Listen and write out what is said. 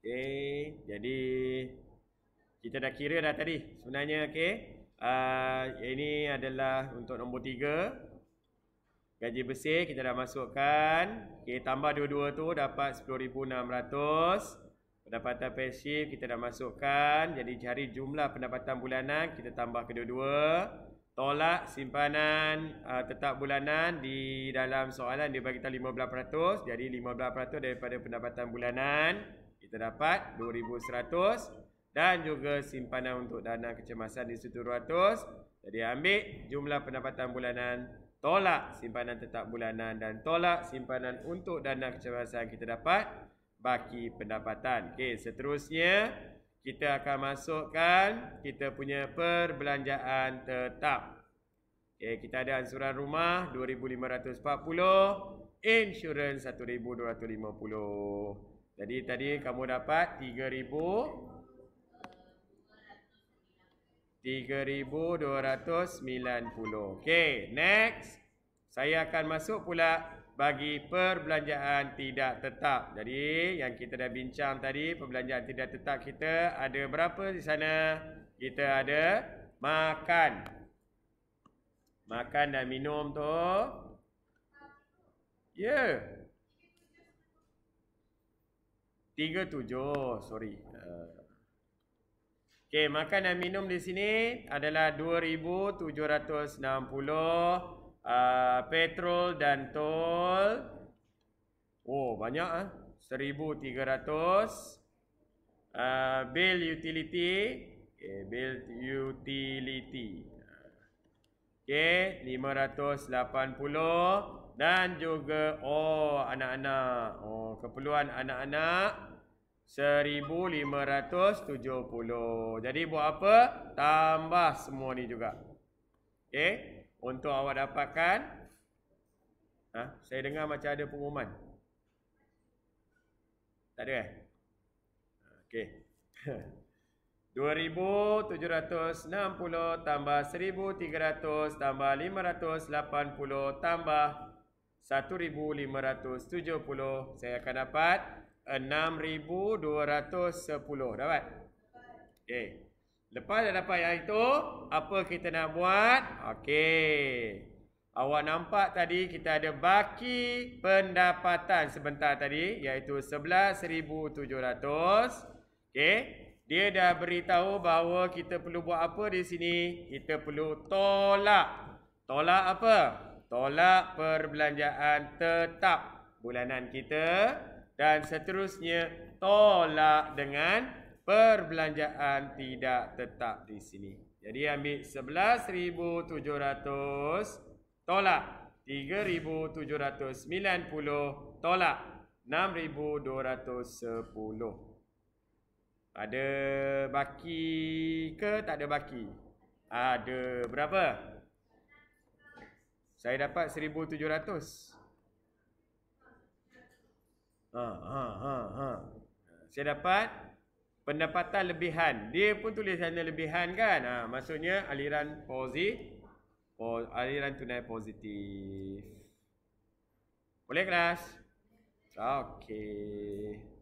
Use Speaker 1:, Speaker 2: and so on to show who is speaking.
Speaker 1: Okey, jadi kita dah kira dah tadi sebenarnya okey. Uh, ini adalah untuk nombor tiga. Gaji bersih kita dah masukkan. Okey, tambah dua-dua tu dapat 10,600. Pendapatan pasif kita dah masukkan. Jadi cari jumlah pendapatan bulanan kita tambah kedua-dua. Tolak simpanan uh, tetap bulanan di dalam soalan dia bagi kita 15%. Jadi 15% daripada pendapatan bulanan kita dapat 2100 dan juga simpanan untuk dana kecemasan di situ 200 jadi ambil jumlah pendapatan bulanan tolak simpanan tetap bulanan dan tolak simpanan untuk dana kecemasan kita dapat baki pendapatan okey seterusnya kita akan masukkan kita punya perbelanjaan tetap okey kita ada ansuran rumah 2540 insurans 1250 jadi tadi kamu dapat 3,000 3290. Okey, next. Saya akan masuk pula bagi perbelanjaan tidak tetap. Jadi yang kita dah bincang tadi perbelanjaan tidak tetap kita ada berapa di sana? Kita ada makan. Makan dan minum tu. Ya. Yeah. Tiga tujuh, sorry. Eh. Okay, makan dan minum di sini adalah 2760 uh, eh, petrol dan tol. Oh, banyak ah. Eh? 1300 uh, bill utility, okay, bill utility. Okey, 580 dan juga oh anak-anak. Oh, keperluan anak-anak 1570. Jadi buat apa? Tambah semua ni juga. Okey, untuk awak dapatkan Ha, saya dengar macam ada pengumuman. Tak ada eh? Okey. 2760 tambah 1300 tambah 580 tambah 1570 saya akan dapat 6210 dapat okey lepas dah dapat yang itu apa kita nak buat okey awak nampak tadi kita ada baki pendapatan sebentar tadi iaitu 11700 okey dia dah beritahu bahawa kita perlu buat apa di sini? Kita perlu tolak. Tolak apa? Tolak perbelanjaan tetap bulanan kita dan seterusnya tolak dengan perbelanjaan tidak tetap di sini. Jadi ambil 11,700 tolak. 3,790 tolak. 6,210 tolak. Ada baki ke tak ada baki? Ada berapa? Saya dapat 1700. Ha ha ha ha. Saya dapat pendapatan lebihan. Dia pun tulis sana lebihan kan? Ha maksudnya aliran positif aliran tunai positif. Boleh kelas? Okey.